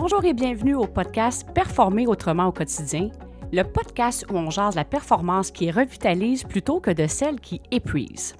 Bonjour et bienvenue au podcast Performer autrement au quotidien, le podcast où on jase la performance qui revitalise plutôt que de celle qui épuise.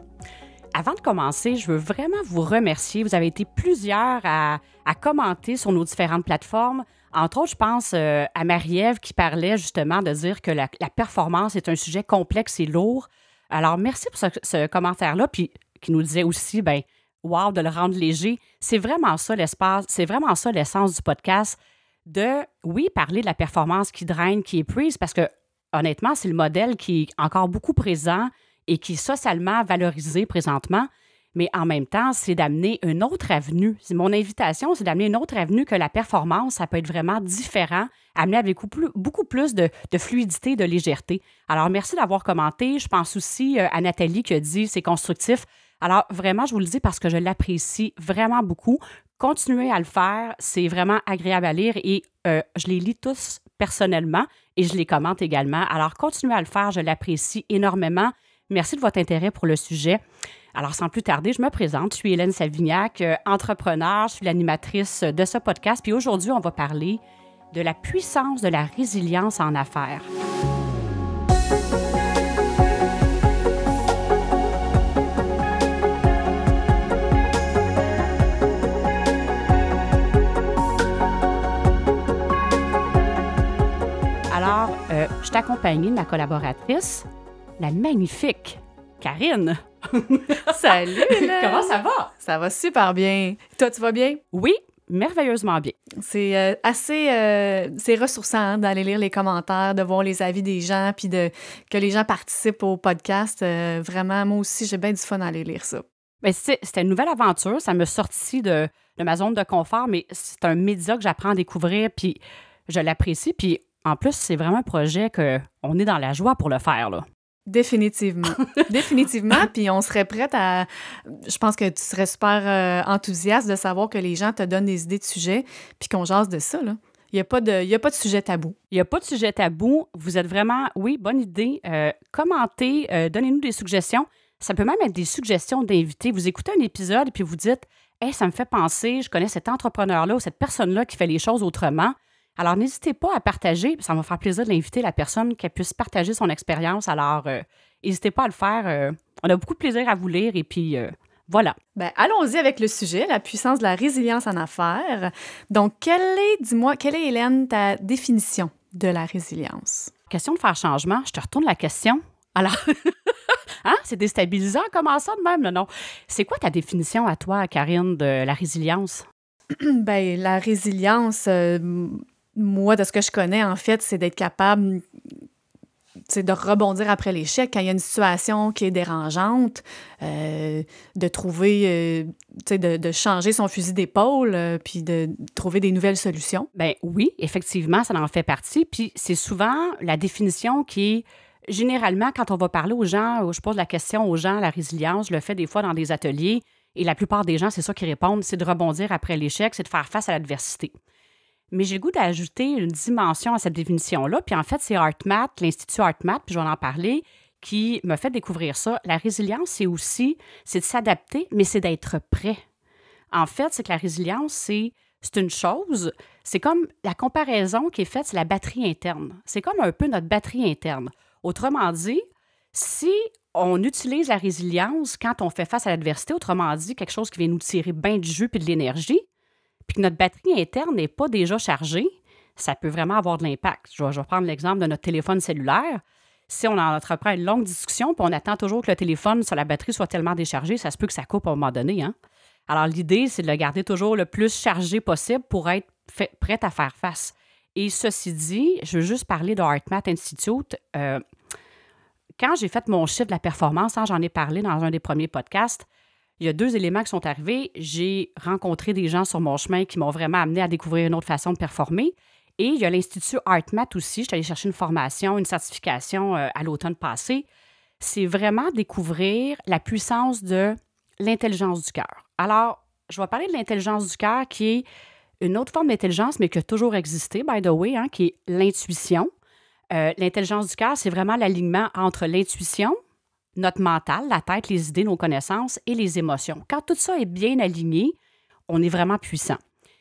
Avant de commencer, je veux vraiment vous remercier. Vous avez été plusieurs à, commenter sur nos différentes plateformes. Entre autres, je pense euh, à Marie-Ève qui parlait justement de dire que la, performance est un sujet complexe et lourd. Alors, merci pour ce, commentaire-là. Puis, qui nous disait aussi, ben, wow, de le rendre léger. C'est vraiment ça l'espace, c'est vraiment ça l'essence du podcast de, oui, parler de la performance qui draine, qui est prise, parce que honnêtement, c'est le modèle qui est encore beaucoup présent et qui est socialement valorisé présentement. Mais en même temps, c'est d'amener une autre avenue. Mon invitation, c'est d'amener une autre avenue que la performance. Ça peut être vraiment différent, amener avec beaucoup plus de, de fluidité, de légèreté. Alors, merci d'avoir commenté. Je pense aussi euh, à Nathalie qui a dit c'est constructif. Alors, vraiment, je vous le dis parce que je l'apprécie vraiment beaucoup. Continuez à le faire, c'est vraiment agréable à lire et euh, je les lis tous personnellement et je les commente également. Alors, continuez à le faire, je l'apprécie énormément. Merci de votre intérêt pour le sujet. Alors, sans plus tarder, je me présente. Je suis Hélène Savignac, euh, entrepreneur, je suis l'animatrice de ce podcast. Puis aujourd'hui, on va parler de la puissance de la résilience en affaires. je t'accompagne de ma collaboratrice, la magnifique Karine. Salut! Comment ça va? Ça va super bien. Toi, tu vas bien? Oui, merveilleusement bien. C'est euh, assez euh, ressourçant hein, d'aller lire les commentaires, de voir les avis des gens, puis de que les gens participent au podcast. Euh, vraiment, moi aussi, j'ai bien du fun d'aller lire ça. Ben, c'est une nouvelle aventure. Ça me sortit de, de ma zone de confort, mais c'est un média que j'apprends à découvrir, puis je l'apprécie. Puis en plus, c'est vraiment un projet qu'on est dans la joie pour le faire. Là. Définitivement. Définitivement. Puis on serait prête à. Je pense que tu serais super euh, enthousiaste de savoir que les gens te donnent des idées de sujets, puis qu'on jase de ça. Il n'y a, pas de, a pas de sujet tabou. Il n'y a pas de sujet tabou. Vous êtes vraiment, oui, bonne idée. Euh, commentez, euh, donnez-nous des suggestions. Ça peut même être des suggestions d'invités. Vous écoutez un épisode et puis vous dites Hey, ça me fait penser, je connais cet entrepreneur-là ou cette personne-là qui fait les choses autrement. Alors, n'hésitez pas à partager. Ça va faire plaisir de l'inviter, la personne, qu'elle puisse partager son expérience. Alors, euh, n'hésitez pas à le faire. Euh, on a beaucoup de plaisir à vous lire et puis euh, voilà. Ben, allons-y avec le sujet, la puissance de la résilience en affaires. Donc, quelle est, dis-moi, quelle est, Hélène, ta définition de la résilience? Question de faire changement, je te retourne la question. Alors, hein, c'est déstabilisant comment ça de même, non, C'est quoi ta définition à toi, Karine, de la résilience? ben, la résilience, moi, de ce que je connais, en fait, c'est d'être capable de rebondir après l'échec quand il y a une situation qui est dérangeante, euh, de trouver, euh, de, changer son fusil d'épaule, euh, puis de trouver des nouvelles solutions. Ben oui, effectivement, ça en fait partie. Puis c'est souvent la définition qui est généralement quand on va parler aux gens, je pose la question aux gens, la résilience, je le fais des fois dans des ateliers, et la plupart des gens, c'est ça qui répondent, c'est de rebondir après l'échec, c'est de faire face à l'adversité. Mais j'ai le goût d'ajouter une dimension à cette définition-là. Puis en fait, c'est HeartMath, l'Institut HeartMath, puis je vais en parler, qui m'a fait découvrir ça. La résilience, c'est aussi, c'est de s'adapter, mais c'est d'être prêt. En fait, c'est que la résilience, c'est c'est une chose, c'est comme la comparaison qui est faite, c'est la batterie interne. C'est comme un peu notre batterie interne. Autrement dit, si on utilise la résilience quand on fait face à l'adversité, autrement dit, quelque chose qui vient nous tirer bien du jus puis de l'énergie, puis que notre batterie interne n'est pas déjà chargée, ça peut vraiment avoir de l'impact. Je, vais prendre l'exemple de notre téléphone cellulaire. Si on entreprend une longue discussion, puis on attend toujours que le téléphone sur la batterie soit tellement déchargé, ça se peut que ça coupe à un moment donné. Hein. Alors, l'idée, c'est de le garder toujours le plus chargé possible pour être prêt à faire face. Et ceci dit, je veux juste parler de HeartMath Institute. Euh, quand j'ai fait mon chiffre de la performance, hein, j'en ai parlé dans un des premiers podcasts, il y a deux éléments qui sont arrivés. J'ai rencontré des gens sur mon chemin qui m'ont vraiment amené à découvrir une autre façon de performer. Et il y a l'Institut ArtMath aussi. Je suis allée chercher une formation, une certification euh, à l'automne passé. C'est vraiment découvrir la puissance de l'intelligence du cœur. Alors, je vais parler de l'intelligence du cœur qui est une autre forme d'intelligence, mais qui a toujours existé, by the way, hein, qui est l'intuition. Euh, l'intelligence du cœur, c'est vraiment l'alignement entre l'intuition, notre mental, la tête, les idées, nos connaissances et les émotions. Quand tout ça est bien aligné, on est vraiment puissant.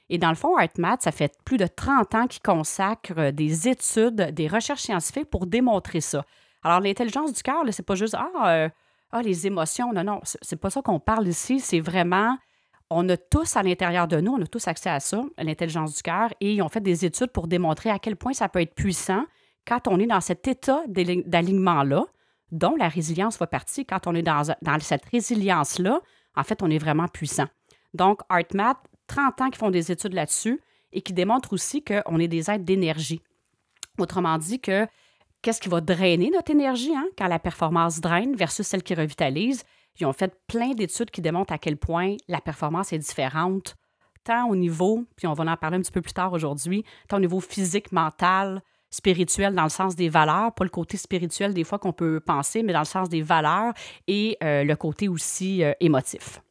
Et dans le fond, HeartMath, ça fait plus de 30 ans qu'ils consacrent des études, des recherches scientifiques pour démontrer ça. Alors, l'intelligence du cœur, c'est pas juste ah, euh, ah, les émotions. Non, non, c'est pas ça qu'on parle ici. C'est vraiment, on a tous à l'intérieur de nous, on a tous accès à ça, l'intelligence du cœur, et ils ont fait des études pour démontrer à quel point ça peut être puissant quand on est dans cet état d'alignement-là dont la résilience fait partie. Quand on est dans, cette résilience-là, en fait, on est vraiment puissant. Donc, ArtMath, 30 ans qui font des études là-dessus et qui démontrent aussi qu'on est des êtres d'énergie. Autrement dit, que qu'est-ce qui va drainer notre énergie hein, quand la performance draine versus celle qui revitalise? Ils ont fait plein d'études qui démontrent à quel point la performance est différente, tant au niveau, puis on va en parler un petit peu plus tard aujourd'hui, tant au niveau physique, mental, spirituel dans le sens des valeurs, pas le côté spirituel des fois qu'on peut penser, mais dans le sens des valeurs et euh, le côté aussi euh, émotif.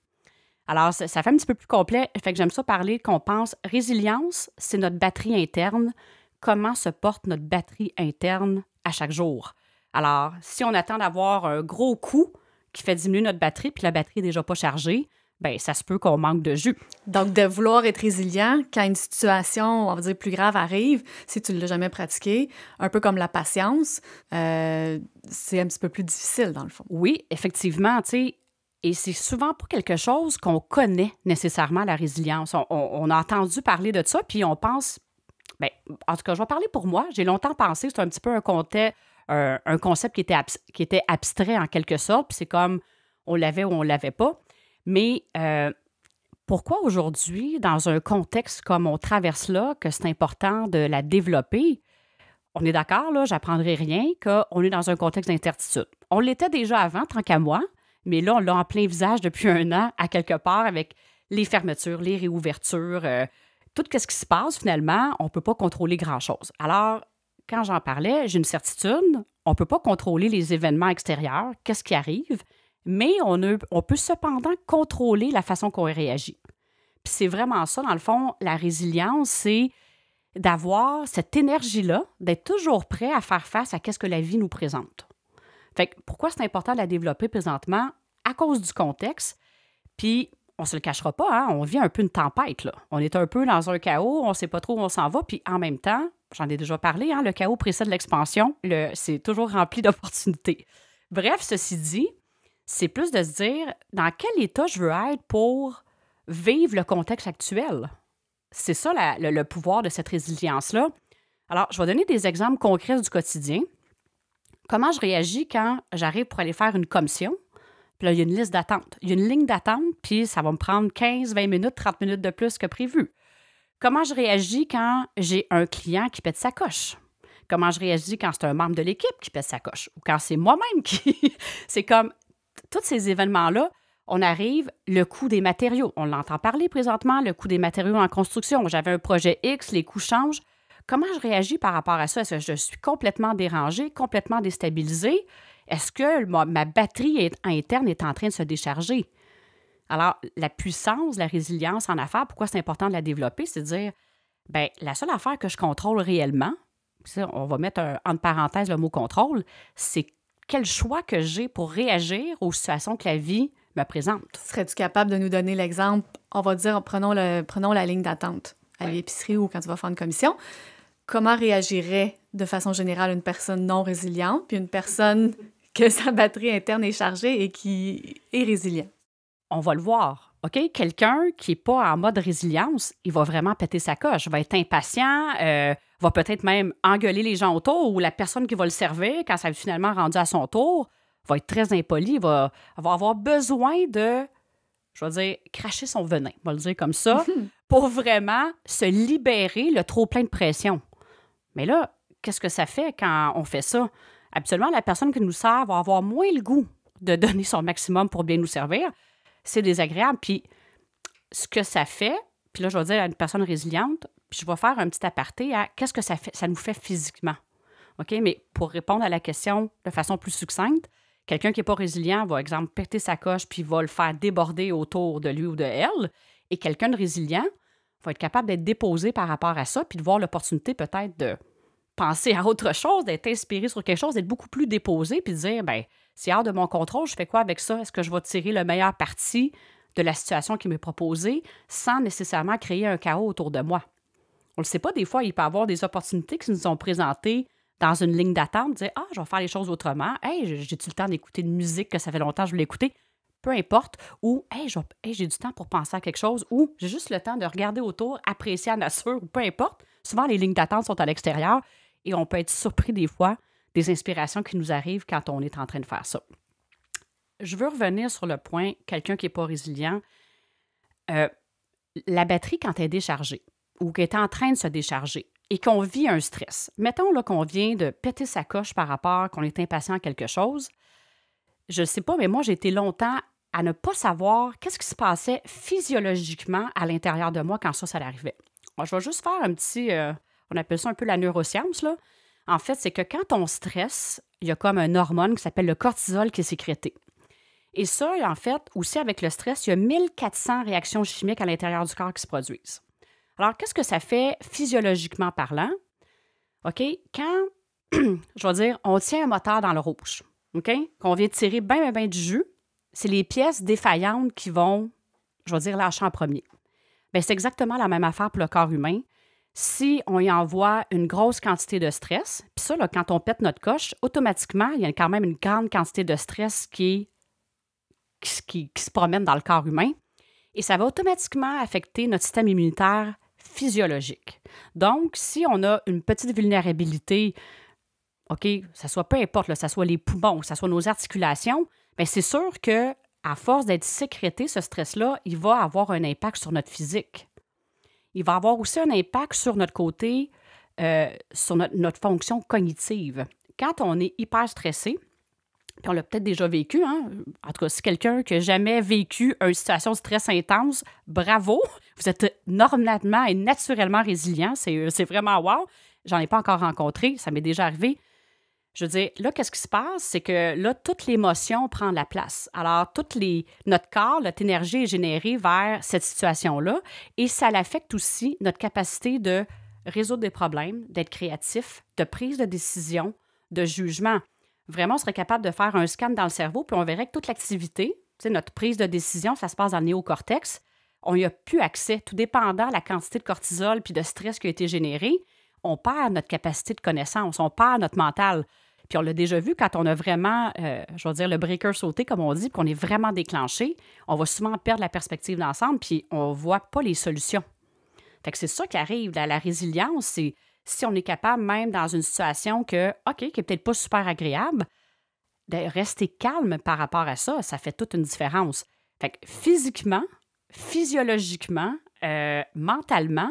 Alors, ça, fait un petit peu plus complet, fait que j'aime ça parler qu'on pense résilience, c'est notre batterie interne, comment se porte notre batterie interne à chaque jour. Alors, si on attend d'avoir un gros coup qui fait diminuer notre batterie, puis la batterie n'est déjà pas chargée, ben ça se peut qu'on manque de jus. Donc, de vouloir être résilient quand une situation, on va dire, plus grave arrive, si tu ne l'as jamais pratiqué, un peu comme la patience, euh, c'est un petit peu plus difficile, dans le fond. Oui, effectivement, tu sais, et c'est souvent pas quelque chose qu'on connaît nécessairement, la résilience. On, a entendu parler de ça, puis on pense, ben, en tout cas, je vais parler pour moi. J'ai longtemps pensé, c'était un petit peu un, concept, euh, un concept qui était, qui était abstrait en quelque sorte, puis c'est comme on l'avait ou on l'avait pas. Mais euh, pourquoi aujourd'hui, dans un contexte comme on traverse là, que c'est important de la développer? On est d'accord, là, j'apprendrai rien, qu'on est dans un contexte d'incertitude. On l'était déjà avant, tant qu'à moi, mais là, on l'a en plein visage depuis un an, à quelque part, avec les fermetures, les réouvertures, euh, tout ce qui se passe finalement, on ne peut pas contrôler grand-chose. Alors, quand j'en parlais, j'ai une certitude, on ne peut pas contrôler les événements extérieurs, qu'est-ce qui arrive, mais on, peut cependant contrôler la façon qu'on réagit. Puis c'est vraiment ça, dans le fond, la résilience, c'est d'avoir cette énergie-là, d'être toujours prêt à faire face à ce que la vie nous présente. Fait que pourquoi c'est important de la développer présentement? À cause du contexte, puis on se le cachera pas, hein, on vit un peu une tempête. Là. On est un peu dans un chaos, on ne sait pas trop où on s'en va, puis en même temps, j'en ai déjà parlé, hein, le chaos précède l'expansion, le, c'est toujours rempli d'opportunités. Bref, ceci dit, c'est plus de se dire dans quel état je veux être pour vivre le contexte actuel. C'est ça le, pouvoir de cette résilience-là. Alors, je vais donner des exemples concrets du quotidien. Comment je réagis quand j'arrive pour aller faire une commission? Puis là, il y a une liste d'attente. Il y a une ligne d'attente, puis ça va me prendre 15, 20 minutes, 30 minutes de plus que prévu. Comment je réagis quand j'ai un client qui pète sa coche? Comment je réagis quand c'est un membre de l'équipe qui pète sa coche? Ou quand c'est moi-même qui. c'est comme tous ces événements-là, on arrive, le coût des matériaux. On l'entend parler présentement, le coût des matériaux en construction. J'avais un projet X, les coûts changent. Comment je réagis par rapport à ça? Est-ce que je suis complètement dérangée, complètement déstabilisée? Est-ce que ma, batterie interne est en train de se décharger? Alors, la puissance, la résilience en affaires, pourquoi c'est important de la développer? C'est de dire, ben la seule affaire que je contrôle réellement, on va mettre un, entre parenthèses le mot contrôle, c'est quel choix que j'ai pour réagir aux situations que la vie me présente. Serais-tu capable de nous donner l'exemple? On va dire, prenons, le, prenons la ligne d'attente à l'épicerie ou quand tu vas faire une commission. Comment réagirait de façon générale une personne non résiliente puis une personne que sa batterie interne est chargée et qui est résiliente? On va le voir. OK, quelqu'un qui n'est pas en mode résilience, il va vraiment péter sa coche, il va être impatient, euh, va peut-être même engueuler les gens autour ou la personne qui va le servir, quand ça va finalement rendu à son tour, va être très impoli, va, va avoir besoin de, je vais dire, cracher son venin, on va le dire comme ça, pour vraiment se libérer le trop plein de pression. Mais là, qu'est-ce que ça fait quand on fait ça? Habituellement, la personne qui nous sert va avoir moins le goût de donner son maximum pour bien nous servir. C'est désagréable. Puis, ce que ça fait, puis là, je vais dire à une personne résiliente, puis je vais faire un petit aparté à qu'est-ce que ça, fait, ça nous fait physiquement. OK? Mais pour répondre à la question de façon plus succincte, quelqu'un qui n'est pas résilient va, exemple, péter sa coche puis va le faire déborder autour de lui ou de elle. Et quelqu'un de résilient va être capable d'être déposé par rapport à ça puis de voir l'opportunité peut-être de penser à autre chose, d'être inspiré sur quelque chose, d'être beaucoup plus déposé puis de dire, ben c'est hors de mon contrôle, je fais quoi avec ça? Est-ce que je vais tirer le meilleur parti de la situation qui m'est proposée sans nécessairement créer un chaos autour de moi? On ne le sait pas, des fois, il peut y avoir des opportunités qui nous sont présentées dans une ligne d'attente, dire Ah, je vais faire les choses autrement. Hey, j'ai-tu le temps d'écouter de musique que ça fait longtemps que je voulais écouter? Peu importe. Ou Hey, j'ai du temps pour penser à quelque chose. Ou J'ai juste le temps de regarder autour, apprécier la nature. Ou peu importe. Souvent, les lignes d'attente sont à l'extérieur et on peut être surpris des fois des inspirations qui nous arrivent quand on est en train de faire ça. Je veux revenir sur le point quelqu'un qui n'est pas résilient. Euh, la batterie, quand elle est déchargée, ou qui est en train de se décharger et qu'on vit un stress. Mettons qu'on vient de péter sa coche par rapport, qu'on est impatient à quelque chose. Je ne sais pas, mais moi, j'ai été longtemps à ne pas savoir qu'est-ce qui se passait physiologiquement à l'intérieur de moi quand ça, ça arrivait. je vais juste faire un petit, euh, on appelle ça un peu la neuroscience. Là. En fait, c'est que quand on stresse, il y a comme un hormone qui s'appelle le cortisol qui est sécrété. Et ça, en fait, aussi avec le stress, il y a 1400 réactions chimiques à l'intérieur du corps qui se produisent. Alors, qu'est-ce que ça fait physiologiquement parlant? OK? Quand, je vais dire, on tient un moteur dans le rouge, OK? Qu'on vient tirer bien, bien, ben du jus, c'est les pièces défaillantes qui vont, je veux dire, lâcher en premier. Bien, c'est exactement la même affaire pour le corps humain. Si on y envoie une grosse quantité de stress, puis ça, là, quand on pète notre coche, automatiquement, il y a quand même une grande quantité de stress qui, qui se promène dans le corps humain. Et ça va automatiquement affecter notre système immunitaire physiologique. Donc, si on a une petite vulnérabilité, OK, ça soit peu importe, là, ça soit les poumons, ça soit nos articulations, mais ben, c'est sûr que à force d'être sécrété, ce stress-là, il va avoir un impact sur notre physique. Il va avoir aussi un impact sur notre côté, euh, sur notre, notre fonction cognitive. Quand on est hyper stressé, puis on l'a peut-être déjà vécu, hein? En tout cas, si quelqu'un qui n'a jamais vécu une situation de stress intense, bravo! Vous êtes normalement et naturellement résilient. Euh, c'est vraiment wow! J'en ai pas encore rencontré, ça m'est déjà arrivé. Je veux dire, là, qu'est-ce qui se passe? C'est que là, toute l'émotion prend la place. Alors, toute les, notre corps, notre énergie est générée vers cette situation-là et ça l'affecte aussi notre capacité de résoudre des problèmes, d'être créatif, de prise de décision, de jugement vraiment, on serait capable de faire un scan dans le cerveau, puis on verrait que toute l'activité, notre prise de décision, ça se passe dans le néocortex. On n'y a plus accès, tout dépendant de la quantité de cortisol puis de stress qui a été généré. On perd notre capacité de connaissance, on perd notre mental. Puis on l'a déjà vu, quand on a vraiment, euh, je veux dire, le breaker sauté, comme on dit, puis qu'on est vraiment déclenché, on va souvent perdre la perspective d'ensemble, puis on ne voit pas les solutions. Fait que c'est ça qui arrive, la résilience, c'est si on est capable, même dans une situation que, OK, qui n'est peut-être pas super agréable, de rester calme par rapport à ça, ça fait toute une différence. Fait que physiquement, physiologiquement, euh, mentalement,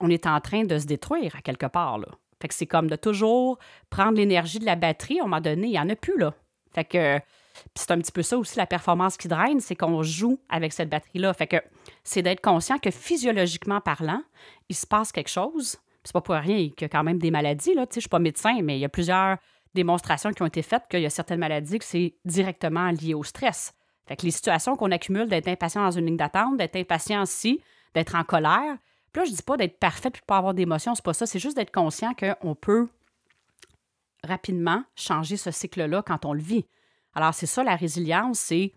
on est en train de se détruire à quelque part. Fait que c'est comme de toujours prendre l'énergie de la batterie. on m'a donné, il n'y en a plus, là. Fait que c'est un petit peu ça aussi, la performance qui draine, c'est qu'on joue avec cette batterie-là. Fait que c'est d'être conscient que physiologiquement parlant, il se passe quelque chose, c'est pas pour rien qu'il y a quand même des maladies. Là. Tu sais, je suis pas médecin, mais il y a plusieurs démonstrations qui ont été faites qu'il y a certaines maladies que c'est directement lié au stress. Fait que les situations qu'on accumule d'être impatient dans une ligne d'attente, d'être impatient aussi, d'être en colère. Puis là, je dis pas d'être parfait puis de pas avoir d'émotion, c'est pas ça. C'est juste d'être conscient qu'on peut rapidement changer ce cycle-là quand on le vit. Alors, c'est ça la résilience, c'est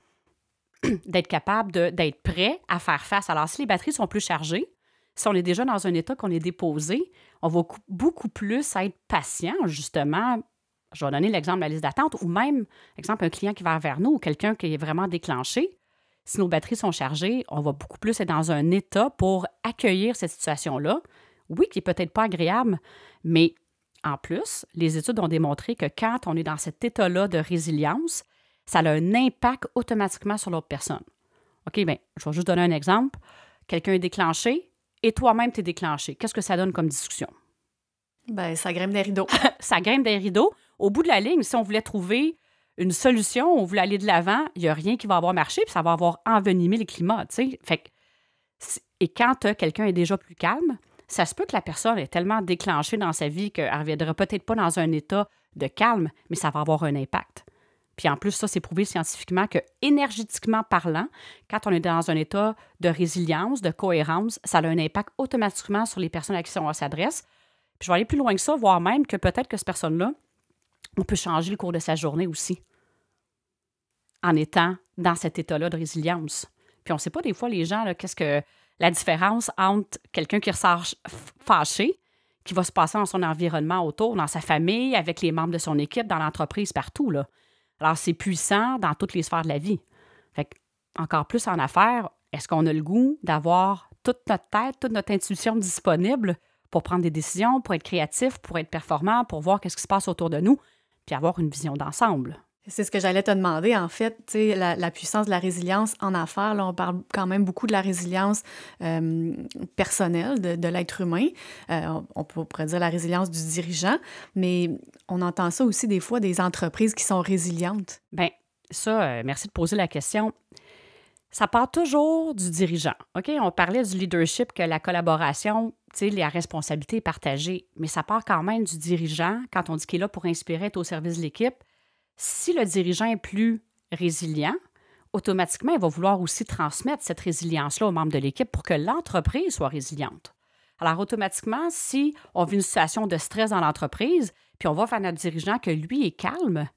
d'être capable d'être prêt à faire face. Alors, si les batteries sont plus chargées, si on est déjà dans un état qu'on est déposé, on va beaucoup plus être patient, justement. Je vais donner l'exemple de la liste d'attente ou même, exemple, un client qui va vers nous ou quelqu'un qui est vraiment déclenché. Si nos batteries sont chargées, on va beaucoup plus être dans un état pour accueillir cette situation-là. Oui, qui n'est peut-être pas agréable, mais en plus, les études ont démontré que quand on est dans cet état-là de résilience, ça a un impact automatiquement sur l'autre personne. OK, bien, je vais juste donner un exemple. Quelqu'un est déclenché, et toi-même t'es déclenché. Qu'est-ce que ça donne comme discussion? Ben, ça grime des rideaux. ça grimpe des rideaux. Au bout de la ligne, si on voulait trouver une solution, on voulait aller de l'avant, il n'y a rien qui va avoir marché, puis ça va avoir envenimé le climat, tu sais. et quand quelqu'un est déjà plus calme, ça se peut que la personne est tellement déclenchée dans sa vie qu'elle ne reviendra peut-être pas dans un état de calme, mais ça va avoir un impact. Puis en plus, ça, c'est prouvé scientifiquement que, énergétiquement parlant, quand on est dans un état de résilience, de cohérence, ça a un impact automatiquement sur les personnes à qui on s'adresse. Puis je vais aller plus loin que ça, voire même que peut-être que cette personne-là, on peut changer le cours de sa journée aussi en étant dans cet état-là de résilience. Puis on ne sait pas des fois, les gens, qu'est-ce que la différence entre quelqu'un qui ressort fâché, qui va se passer dans son environnement autour, dans sa famille, avec les membres de son équipe, dans l'entreprise, partout. Là. Alors, c'est puissant dans toutes les sphères de la vie. encore plus en affaires, est-ce qu'on a le goût d'avoir toute notre tête, toute notre intuition disponible pour prendre des décisions, pour être créatif, pour être performant, pour voir qu'est-ce qui se passe autour de nous, puis avoir une vision d'ensemble? C'est ce que j'allais te demander, en fait, la, la puissance de la résilience en affaires. Là, on parle quand même beaucoup de la résilience euh, personnelle de, de l'être humain. Euh, on, pourrait dire la résilience du dirigeant, mais on entend ça aussi des fois des entreprises qui sont résilientes. Bien, ça, euh, merci de poser la question. Ça part toujours du dirigeant. OK? On parlait du leadership, que la collaboration, la responsabilité est partagée, mais ça part quand même du dirigeant quand on dit qu'il est là pour inspirer, être au service de l'équipe si le dirigeant est plus résilient, automatiquement, il va vouloir aussi transmettre cette résilience-là aux membres de l'équipe pour que l'entreprise soit résiliente. Alors, automatiquement, si on vit une situation de stress dans l'entreprise, puis on va faire notre dirigeant que lui est calme,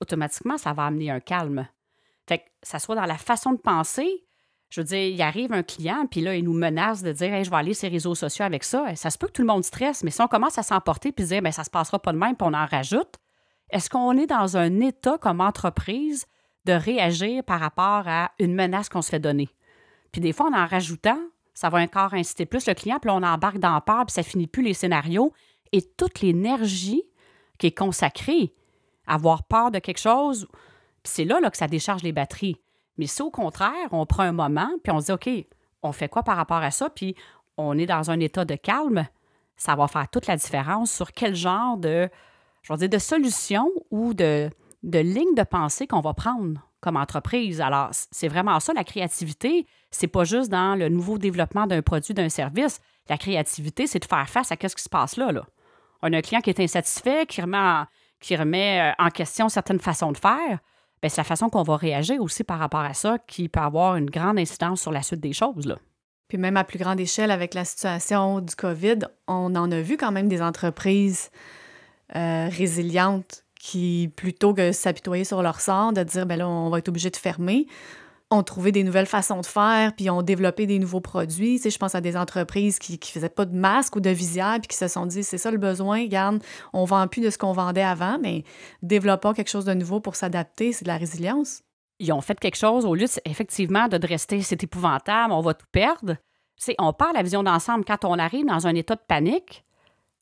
automatiquement, ça va amener un calme. Fait que ça soit dans la façon de penser, je veux dire, il arrive un client, puis là, il nous menace de dire je vais aller sur les réseaux sociaux avec ça. Ça se peut que tout le monde stresse, mais si on commence à s'emporter puis dire Ça ben, ça se passera pas de même, puis on en rajoute, est-ce qu'on est dans un état comme entreprise de réagir par rapport à une menace qu'on se fait donner? Puis des fois, en en rajoutant, ça va encore inciter plus le client, puis on embarque dans peur, puis ça finit plus les scénarios. Et toute l'énergie qui est consacrée à avoir peur de quelque chose, puis c'est là, là que ça décharge les batteries. Mais si au contraire, on prend un moment, puis on se dit, OK, on fait quoi par rapport à ça, puis on est dans un état de calme, ça va faire toute la différence sur quel genre de je vais dire, de solutions ou de, de lignes de pensée qu'on va prendre comme entreprise. Alors, c'est vraiment ça, la créativité, c'est pas juste dans le nouveau développement d'un produit, d'un service. La créativité, c'est de faire face à quest ce qui se passe là, là. On a un client qui est insatisfait, qui remet en, qui remet euh, en question certaines façons de faire. Ben, c'est la façon qu'on va réagir aussi par rapport à ça qui peut avoir une grande incidence sur la suite des choses, là. Puis même à plus grande échelle, avec la situation du COVID, on en a vu quand même des entreprises euh, résilientes qui, plutôt que s'apitoyer sur leur sort, de dire, ben là, on va être obligé de fermer, ont trouvé des nouvelles façons de faire, puis ont développé des nouveaux produits. je pense à des entreprises qui ne faisaient pas de masques ou de visières, puis qui se sont dit, c'est ça le besoin, garde, on vend plus de ce qu'on vendait avant, mais développons quelque chose de nouveau pour s'adapter, c'est de la résilience. Ils ont fait quelque chose au lieu, effectivement, de rester, c'est épouvantable, on va tout perdre. C'est, on perd la vision d'ensemble. Quand on arrive dans un état de panique,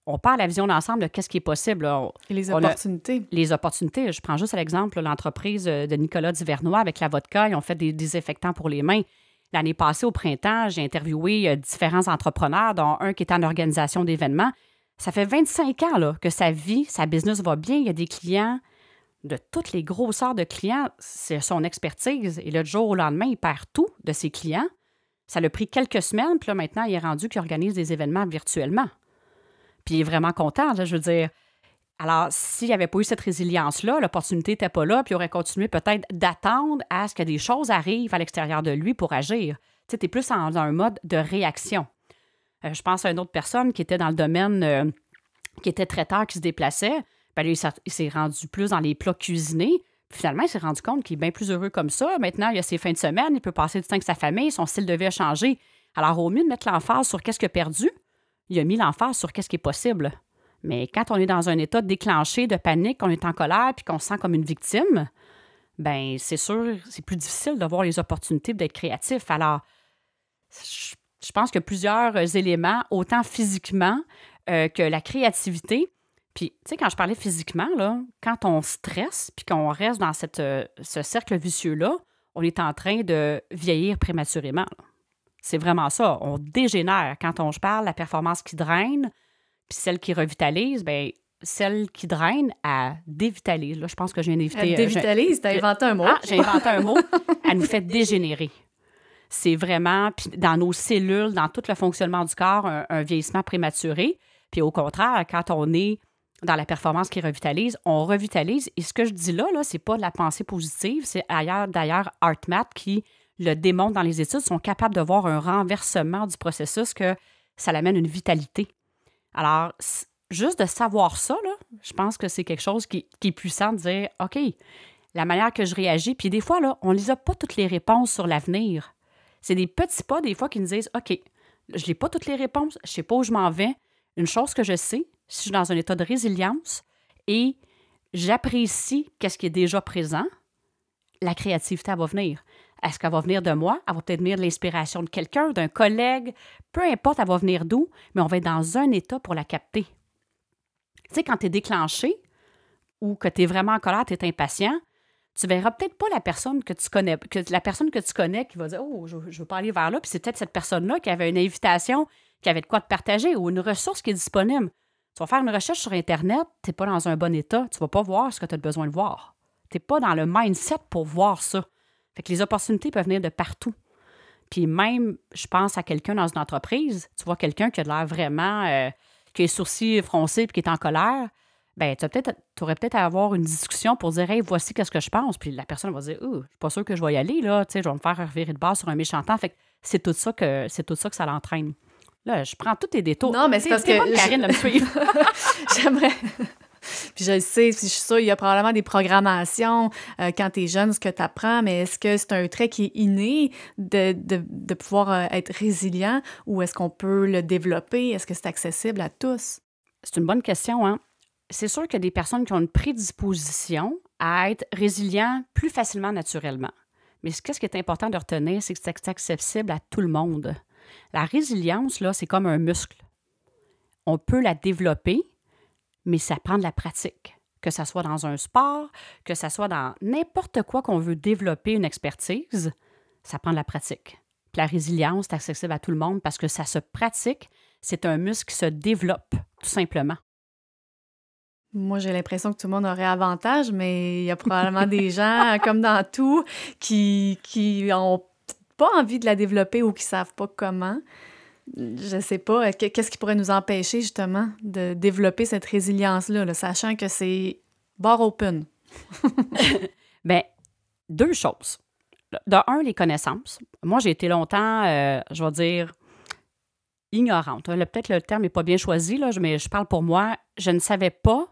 on parle à la vision d'ensemble de qu'est-ce qui est possible. Et les opportunités. les opportunités. Je prends juste l'exemple l'exemple l'entreprise euh, de Nicolas Duvernois avec la vodka. Ils ont fait des désinfectants pour les mains. L'année passée, au printemps, j'ai interviewé euh, différents entrepreneurs, dont un qui est en organisation d'événements. Ça fait 25 ans que sa vie, sa business va bien. Il y a des clients de toutes les sortes de clients. C'est son expertise. Et le jour au lendemain, il perd tout de ses clients. Ça l'a pris quelques semaines. Puis là, maintenant, il est rendu qu'il organise des événements virtuellement. Puis il est vraiment content, là, je veux dire. Alors, s'il n'y avait pas eu cette résilience-là, l'opportunité n'était pas là, puis il aurait continué peut-être d'attendre à ce que des choses arrivent à l'extérieur de lui pour agir. Tu sais, tu plus en, dans un mode de réaction. Euh, je pense à une autre personne qui était dans le domaine, euh, qui était traiteur, qui se déplaçait. Bien, lui, il s'est rendu plus dans les plats cuisinés. finalement, il s'est rendu compte qu'il est bien plus heureux comme ça. Maintenant, il a ses fins de semaine, il peut passer du temps avec sa famille, son style de vie a changé. Alors, au mieux de mettre l'emphase sur qu'est-ce qu'il a perdu, il a mis l'emphase sur qu'est-ce qui est possible. Mais quand on est dans un état déclenché de panique, qu'on est en colère puis qu'on se sent comme une victime, ben c'est sûr, c'est plus difficile d'avoir les opportunités d'être créatif. Alors, je pense que plusieurs éléments, autant physiquement euh, que la créativité. Puis, tu sais, quand je parlais physiquement, là, quand on stresse puis qu'on reste dans cette, euh, ce cercle vicieux-là, on est en train de vieillir prématurément. C'est vraiment ça. On dégénère. Quand on parle, la performance qui draine, puis celle qui revitalise, ben celle qui draine, elle dévitalise. Là, je pense que j'ai viens Elle euh, dévitalise, t'as inventé un mot. Ah, j'ai inventé un mot. Elle nous fait dégénérer. C'est vraiment, puis dans nos cellules, dans tout le fonctionnement du corps, un, vieillissement prématuré. Puis au contraire, quand on est dans la performance qui revitalise, on revitalise. Et ce que je dis là, là c'est pas de la pensée positive, c'est ailleurs d'ailleurs ArtMap qui le démontrent dans les études, sont capables de voir un renversement du processus que ça l'amène une vitalité. Alors, juste de savoir ça, je pense que c'est quelque chose qui, est puissant de dire, OK, la manière que je réagis, puis des fois, là, on ne les a pas toutes les réponses sur l'avenir. C'est des petits pas, des fois, qui nous disent, OK, je n'ai pas toutes les réponses, je ne sais pas où je m'en vais. Une chose que je sais, si je suis dans un état de résilience et j'apprécie qu'est-ce qui est déjà présent, la créativité, elle va venir. Est-ce qu'elle va venir de moi? Elle va peut-être venir de l'inspiration de quelqu'un, d'un collègue, peu importe, elle va venir d'où, mais on va être dans un état pour la capter. Tu sais, quand tu es déclenché ou que tu es vraiment en colère, tu es impatient, tu verras peut-être pas la personne que tu connais, que la personne que tu connais qui va dire Oh, je, ne veux pas aller vers là, puis c'est peut-être cette personne-là qui avait une invitation, qui avait de quoi te partager ou une ressource qui est disponible. Tu vas faire une recherche sur Internet, tu n'es pas dans un bon état, tu ne vas pas voir ce que tu as besoin de voir. Tu n'es pas dans le mindset pour voir ça. Fait que les opportunités peuvent venir de partout. Puis même, je pense à quelqu'un dans une entreprise, tu vois quelqu'un qui a l'air vraiment, euh, qui a les sourcils froncés puis qui est en colère, ben tu peut aurais peut-être à avoir une discussion pour dire, hey, voici ce que je pense. Puis la personne va dire, oh, je suis pas sûr que je vais y aller là, tu sais, je vais me faire revirer de base sur un méchantant. Fait que c'est tout ça que c'est tout ça que ça l'entraîne. Là, je prends tous tes détours. Non, mais c'est parce que Karine je... me suivre. J'aimerais puis je sais, si je suis il y a probablement des programmations euh, quand tu es jeune, ce que tu apprends, mais est-ce que c'est un trait qui est inné de, pouvoir euh, être résilient ou est-ce qu'on peut le développer? Est-ce que c'est accessible à tous? C'est une bonne question, hein? C'est sûr que des personnes qui ont une prédisposition à être résilient plus facilement naturellement. Mais ce, ce qui est important de retenir, c'est que c'est accessible à tout le monde. La résilience, là, c'est comme un muscle. On peut la développer, mais ça prend de la pratique. Que ça soit dans un sport, que ça soit dans n'importe quoi qu'on veut développer une expertise, ça prend de la pratique. la résilience, est accessible à tout le monde parce que ça se pratique, c'est un muscle qui se développe, tout simplement. Moi, j'ai l'impression que tout le monde aurait avantage, mais il y a probablement des gens, comme dans tout, qui, qui pas envie de la développer ou qui savent pas comment je sais pas, euh, qu'est-ce qui pourrait nous empêcher justement de développer cette résilience-là, sachant que c'est bar open? ben, deux choses. De un, les connaissances. Moi, j'ai été longtemps, euh, je vais dire, ignorante. Peut-être le terme n'est pas bien choisi, là, mais je parle pour moi. Je ne savais pas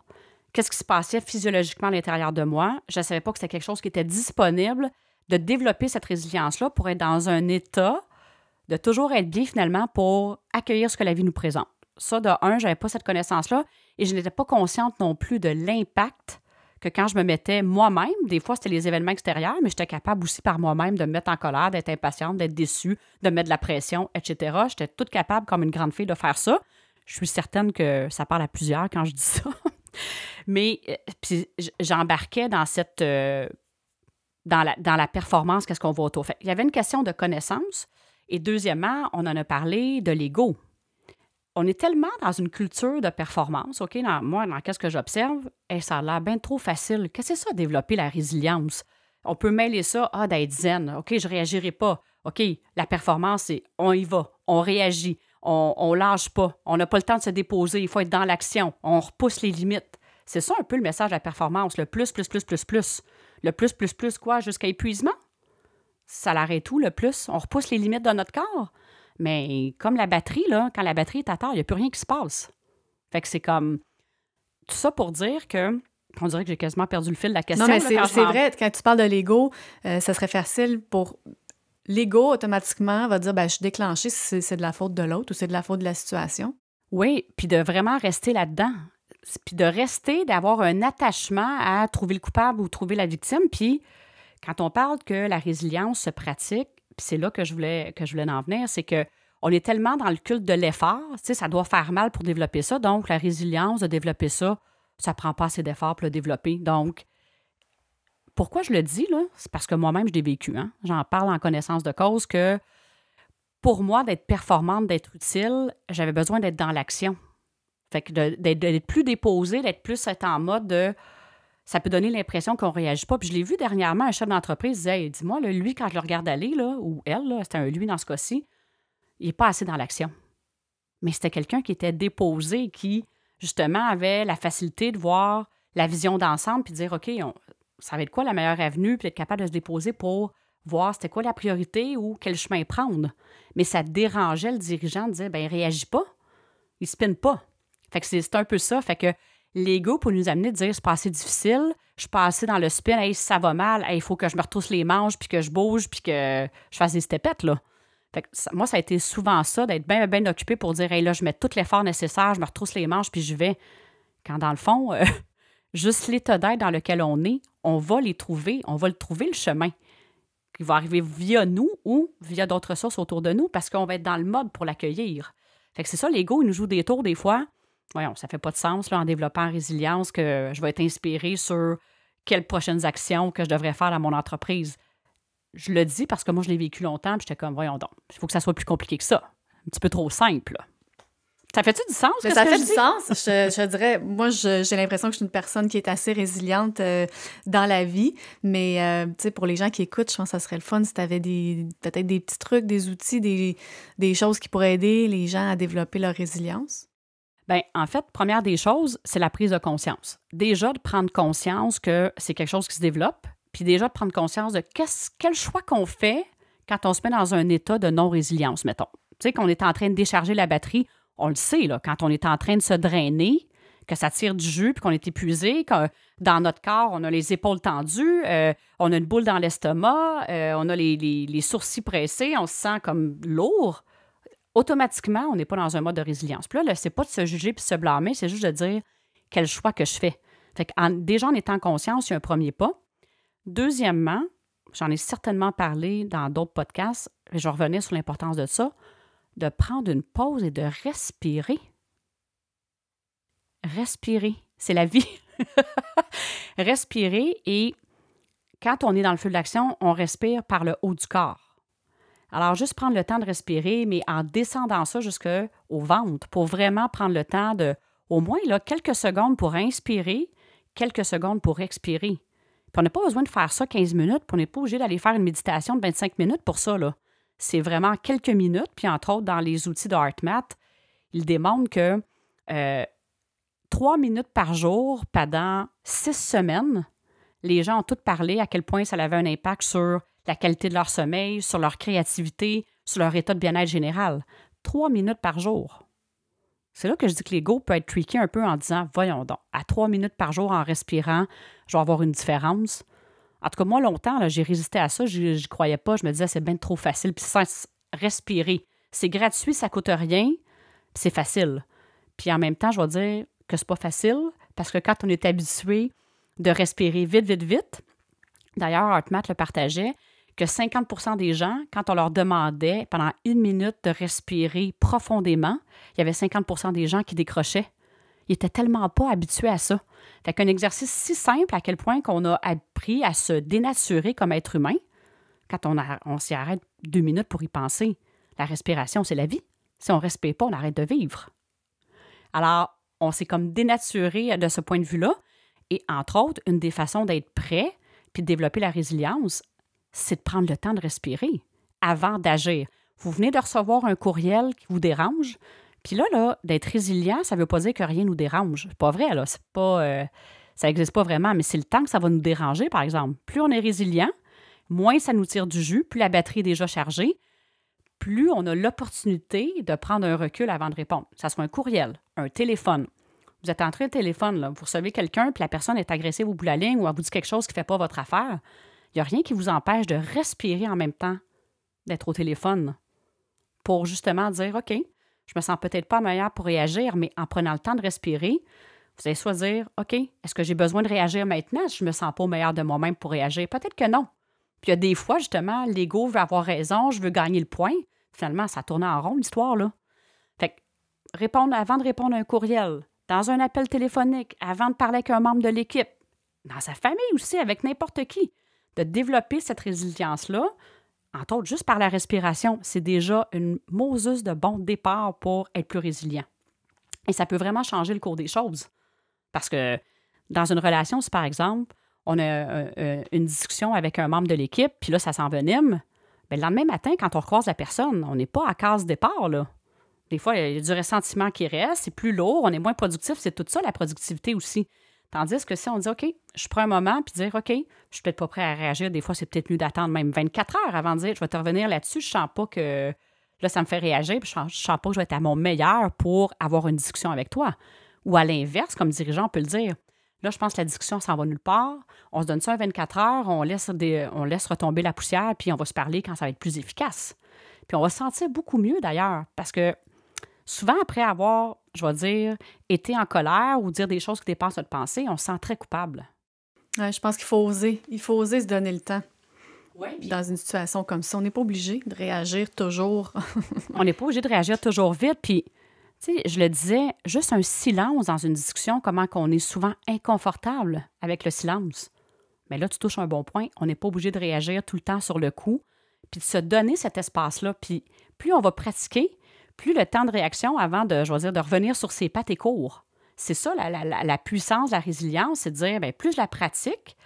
qu'est-ce qui se passait physiologiquement à l'intérieur de moi. Je ne savais pas que c'était quelque chose qui était disponible de développer cette résilience-là pour être dans un état de toujours être bien finalement pour accueillir ce que la vie nous présente. Ça, de un, je pas cette connaissance-là et je n'étais pas consciente non plus de l'impact que quand je me mettais moi-même, des fois c'était les événements extérieurs, mais j'étais capable aussi par moi-même de me mettre en colère, d'être impatiente, d'être déçue, de mettre de la pression, etc. J'étais toute capable, comme une grande fille, de faire ça. Je suis certaine que ça parle à plusieurs quand je dis ça. mais euh, puis j'embarquais dans cette. Euh, dans la, performance, qu'est-ce qu'on voit autour. Fait, il y avait une question de connaissance, et deuxièmement, on en a parlé de l'ego. On est tellement dans une culture de performance, OK, moi, dans qu'est-ce que j'observe, ça a l'air bien trop facile. Qu'est-ce que c'est ça, développer la résilience? On peut mêler ça à ah, d'être zen. OK, je réagirai pas. OK, la performance, c'est on y va, on réagit, on, ne lâche pas, on n'a pas le temps de se déposer, il faut être dans l'action, on repousse les limites. C'est ça un peu le message de la performance, le plus, plus, plus, plus, plus. Le plus, plus, plus quoi, jusqu'à épuisement? ça l'arrête tout le plus. On repousse les limites de notre corps. Mais comme la batterie, là, quand la batterie est à terre, il n'y a plus rien qui se passe. Fait que c'est comme. Tout ça pour dire que. On dirait que j'ai quasiment perdu le fil de la question. Non, mais c'est vrai, quand tu parles de l'ego, euh, ça serait facile pour. L'ego, automatiquement, va dire ben, je suis déclenché si c'est de la faute de l'autre ou c'est de la faute de la situation. Oui, puis de vraiment rester là-dedans. Puis de rester, d'avoir un attachement à trouver le coupable ou trouver la victime. Puis quand on parle que la résilience se pratique, c'est là que je voulais que je voulais en venir, c'est que on est tellement dans le culte de l'effort, tu sais, ça doit faire mal pour développer ça. Donc, la résilience de développer ça, ça prend pas assez d'efforts pour le développer. Donc, pourquoi je le dis, là? C'est parce que moi-même, je l'ai vécu. Hein? J'en parle en connaissance de cause que pour moi, d'être performante, d'être utile, j'avais besoin d'être dans l'action. Fait que d'être plus déposée, d'être plus en mode de ça peut donner l'impression qu'on ne réagit pas. Puis je l'ai vu dernièrement, un chef d'entreprise disait Dis-moi, lui, quand je le regarde aller, là, ou elle, c'était un lui dans ce cas-ci, il n'est pas assez dans l'action. Mais c'était quelqu'un qui était déposé, qui, justement, avait la facilité de voir la vision d'ensemble, puis de dire OK, ça va être quoi la meilleure avenue, puis être capable de se déposer pour voir c'était quoi la priorité ou quel chemin prendre. Mais ça dérangeait le dirigeant de dire ben réagit pas, il spinne pas. Fait que c'est un peu ça. Fait que l'ego pour nous amener à dire c'est pas assez difficile, je suis passé dans le spin, hey, ça va mal, il faut que je me retrousse les manches, puis que je bouge, puis que je fasse des stepettes, là. moi, ça a été souvent ça, d'être bien, occupé pour dire, là, je mets tout l'effort nécessaire, je me retrousse les manches, puis je vais. Quand dans le fond, euh, juste l'état d'être dans lequel on est, on va les trouver, on va le trouver le chemin qui va arriver via nous ou via d'autres ressources autour de nous parce qu'on va être dans le mode pour l'accueillir. c'est ça, l'ego, il nous joue des tours des fois voyons, ça fait pas de sens là, en développant résilience que je vais être inspiré sur quelles prochaines actions que je devrais faire à mon entreprise. Je le dis parce que moi, je l'ai vécu longtemps, puis j'étais comme, voyons donc, il faut que ça soit plus compliqué que ça. Un petit peu trop simple. Ça fait-tu du sens? Ça fait du sens. Je, dirais, moi, j'ai l'impression que je suis une personne qui est assez résiliente euh, dans la vie. Mais, euh, tu sais, pour les gens qui écoutent, je pense que ça serait le fun si tu avais peut-être des petits trucs, des outils, des choses qui pourraient aider les gens à développer leur résilience. Bien, en fait, première des choses, c'est la prise de conscience. Déjà de prendre conscience que c'est quelque chose qui se développe, puis déjà de prendre conscience de quel choix qu'on fait quand on se met dans un état de non-résilience, mettons. Tu sais, qu'on est en train de décharger la batterie, on le sait, là, quand on est en train de se drainer, que ça tire du jus, puis qu'on est épuisé, que dans notre corps, on a les épaules tendues, euh, on a une boule dans l'estomac, euh, on a les, les, sourcils pressés, on se sent comme lourd automatiquement, on n'est pas dans un mode de résilience. Puis là, c'est pas de se juger puis se blâmer, c'est juste de dire quel choix que je fais. Fait en, déjà en étant conscient, c'est un premier pas. Deuxièmement, j'en ai certainement parlé dans d'autres podcasts, et je revenais sur l'importance de ça, de prendre une pause et de respirer. Respirer, c'est la vie. respirer et quand on est dans le feu de l'action, on respire par le haut du corps. Alors, juste prendre le temps de respirer, mais en descendant ça jusqu'au ventre pour vraiment prendre le temps de, au moins, là, quelques secondes pour inspirer, quelques secondes pour expirer. Puis on n'a pas besoin de faire ça 15 minutes, puis on n'est pas obligé d'aller faire une méditation de 25 minutes pour ça. C'est vraiment quelques minutes, puis entre autres, dans les outils de HeartMath, ils démontrent que euh, trois minutes par jour pendant six semaines, les gens ont tous parlé à quel point ça avait un impact sur la qualité de leur sommeil, sur leur créativité, sur leur état de bien-être général. Trois minutes par jour. C'est là que je dis que l'ego peut être tricky un peu en disant Voyons donc, à trois minutes par jour en respirant, je vais avoir une différence. En tout cas, moi, longtemps, j'ai résisté à ça, je n'y croyais pas, je me disais c'est bien trop facile, puis sans respirer. C'est gratuit, ça coûte rien, c'est facile. Puis en même temps, je vais dire que c'est pas facile, parce que quand on est habitué de respirer vite, vite, vite, d'ailleurs, HeartMath le partageait, que 50 des gens, quand on leur demandait pendant une minute de respirer profondément, il y avait 50 des gens qui décrochaient. Ils n'étaient tellement pas habitués à ça. Fait qu'un exercice si simple à quel point qu'on a appris à se dénaturer comme être humain, quand on, on s'y arrête deux minutes pour y penser, la respiration, c'est la vie. Si on ne respire pas, on arrête de vivre. Alors, on s'est comme dénaturé de ce point de vue-là. Et entre autres, une des façons d'être prêt puis de développer la résilience, c'est de prendre le temps de respirer avant d'agir. Vous venez de recevoir un courriel qui vous dérange, puis là, là d'être résilient, ça ne veut pas dire que rien nous dérange. pas vrai, là. C'est pas, euh, ça n'existe pas vraiment, mais c'est le temps que ça va nous déranger, par exemple. Plus on est résilient, moins ça nous tire du jus, plus la batterie est déjà chargée, plus on a l'opportunité de prendre un recul avant de répondre. Ça soit un courriel, un téléphone. Vous êtes entré au téléphone, vous recevez quelqu'un, puis la personne est agressée au bout de la ligne ou elle vous dit quelque chose qui ne fait pas votre affaire il n'y a rien qui vous empêche de respirer en même temps, d'être au téléphone, pour justement dire, OK, je me sens peut-être pas meilleur pour réagir, mais en prenant le temps de respirer, vous allez soit dire, OK, est-ce que j'ai besoin de réagir maintenant? Je me sens pas meilleur de moi-même pour réagir. Peut-être que non. Puis il y a des fois, justement, l'ego veut avoir raison, je veux gagner le point. Finalement, ça tourne en rond, l'histoire, là. Fait répondre, avant de répondre à un courriel, dans un appel téléphonique, avant de parler avec un membre de l'équipe, dans sa famille aussi, avec n'importe qui de développer cette résilience-là, entre autres juste par la respiration, c'est déjà une moseuse de bon départ pour être plus résilient. Et ça peut vraiment changer le cours des choses. Parce que dans une relation, si par exemple, on a euh, euh, une discussion avec un membre de l'équipe, puis là, ça s'envenime, ben, le lendemain matin, quand on croise la personne, on n'est pas à case départ, Des fois, il y a du ressentiment qui reste, c'est plus lourd, on est moins productif, c'est toute ça, la productivité aussi. Tandis que si on dit, OK, je prends un moment, puis dire, OK, je suis peut-être pas prêt à réagir, des fois, c'est peut-être mieux d'attendre même 24 heures avant de dire, je vais te revenir là-dessus, je ne sens pas que là, ça me fait réagir, je ne sens pas que je vais être à mon meilleur pour avoir une discussion avec toi. Ou à l'inverse, comme dirigeant, on peut le dire. Là, je pense que la discussion s'en va nulle part. On se donne ça 24 heures, on laisse, on laisse retomber la poussière, puis on va se parler quand ça va être plus efficace. Puis on va se sentir beaucoup mieux d'ailleurs, parce que souvent après avoir, je vais dire, été en colère ou dire des choses qui dépassent notre pensée, on se sent très coupable. je pense qu'il faut oser. Il faut oser se donner le temps. Dans une situation comme ça, on n'est pas obligé de réagir toujours. on n'est pas obligé de réagir toujours vite. Puis, tu sais, je le disais, juste un silence dans une discussion, comment qu'on est souvent inconfortable avec le silence. Mais là, tu touches un bon point. On n'est pas obligé de réagir tout le temps sur le coup. Puis de se donner cet espace-là. Puis plus on va pratiquer, plus le temps de réaction avant de, choisir de revenir sur ses pattes est court. C'est ça la, puissance, la résilience, c'est de dire, bien, plus je la pratique,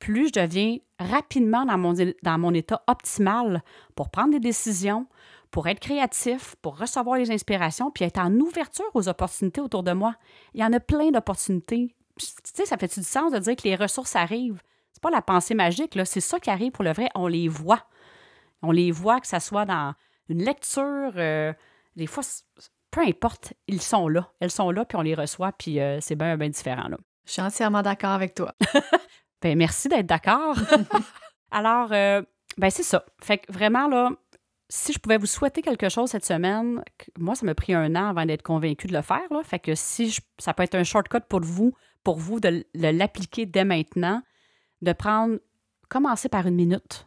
plus je deviens rapidement dans mon, dans mon état optimal pour prendre des décisions, pour être créatif, pour recevoir les inspirations, puis être en ouverture aux opportunités autour de moi. Il y en a plein d'opportunités. Tu sais, ça fait-tu du sens de dire que les ressources arrivent? C'est pas la pensée magique, là. C'est ça qui arrive pour le vrai. On les voit. On les voit, que ce soit dans une lecture, euh, des fois, peu importe, ils sont là. Elles sont là, puis on les reçoit, puis euh, c'est bien, différent. Là. Je suis entièrement d'accord avec toi. ben, merci d'être d'accord. Alors, euh, ben, c'est ça. Fait que vraiment, là, si je pouvais vous souhaiter quelque chose cette semaine, moi, ça m'a pris un an avant d'être convaincu de le faire. Là. Fait que si ça peut être un shortcut pour vous, pour vous de l'appliquer dès maintenant, de prendre, commencer par une minute,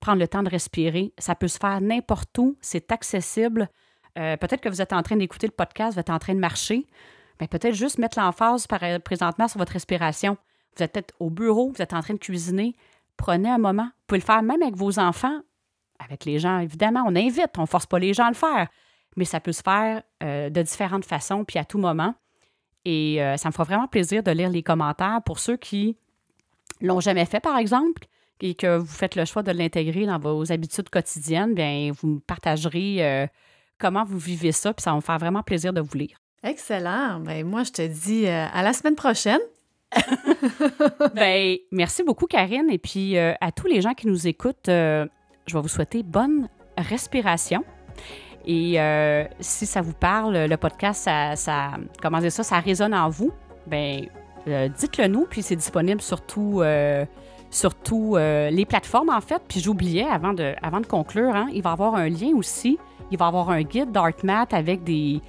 prendre le temps de respirer. Ça peut se faire n'importe où, c'est accessible. Euh, peut-être que vous êtes en train d'écouter le podcast, vous êtes en train de marcher, mais peut-être juste mettre l'emphase euh, présentement sur votre respiration. Vous êtes peut-être au bureau, vous êtes en train de cuisiner. Prenez un moment. Vous pouvez le faire même avec vos enfants, avec les gens, évidemment. On invite, on ne force pas les gens à le faire, mais ça peut se faire euh, de différentes façons, puis à tout moment. Et ça me fera vraiment plaisir de lire les commentaires pour ceux qui l'ont jamais fait, par exemple, et que vous faites le choix de l'intégrer dans vos habitudes quotidiennes, bien, vous partagerez comment vous vivez ça, puis ça va me faire vraiment plaisir de vous lire. Excellent. Ben, moi, je te dis euh, à la semaine prochaine. ben, merci beaucoup, Karine. Et puis, euh, à tous les gens qui nous écoutent, euh, je vais vous souhaiter bonne respiration. Et si ça vous parle, le podcast, ça, ça comment ça, ça résonne en vous, ben, dites-le nous. Puis, c'est disponible sur toutes les plateformes, en fait. Puis j'oubliais, avant de, avant de conclure, hein, il va y avoir un lien aussi il va avoir un guide d'ArtMath avec des,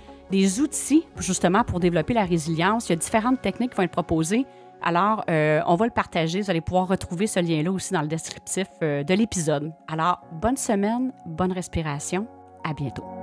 outils justement pour développer la résilience. Il y a différentes techniques qui vont être proposées. Alors, euh, on va le partager. Vous allez pouvoir retrouver ce lien-là aussi dans le descriptif euh, de l'épisode. Alors, bonne semaine, bonne respiration. À bientôt.